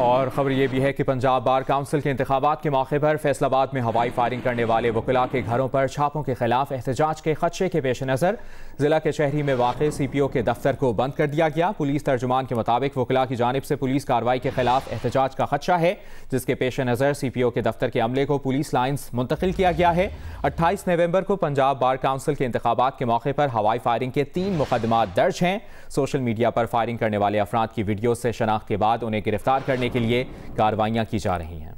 और ख़बर यह भी है कि पंजाब बार काउंसिल के इंतबात के मौके पर फैसलाबाद में हवाई फायरिंग करने वाले वकला के घरों पर छापों के खिलाफ एहतजाज के खदशे के पेश नज़र ज़िला के शहरी में वाक़ सी पी ओ के दफ्तर को बंद कर दिया गया पुलिस तर्जुमान के मुताबिक वकला की जानब से पुलिस कार्रवाई के खिलाफ एहतजाज का खदशा है जिसके पेश नज़र सी पी ओ के दफ्तर के अमले को पुलिस लाइन्स मुंतकिल किया गया है अट्ठाईस नवंबर को पंजाब बार काउंसिल के इंतबात के मौके पर हवाई फायरिंग के तीन मुकदमा दर्ज हैं सोशल मीडिया पर फायरिंग करने वाले अफराद की वीडियो से शनाख्त के बाद उन्हें गिरफ्तार करने के लिए कार्रवाइयाँ की जा रही हैं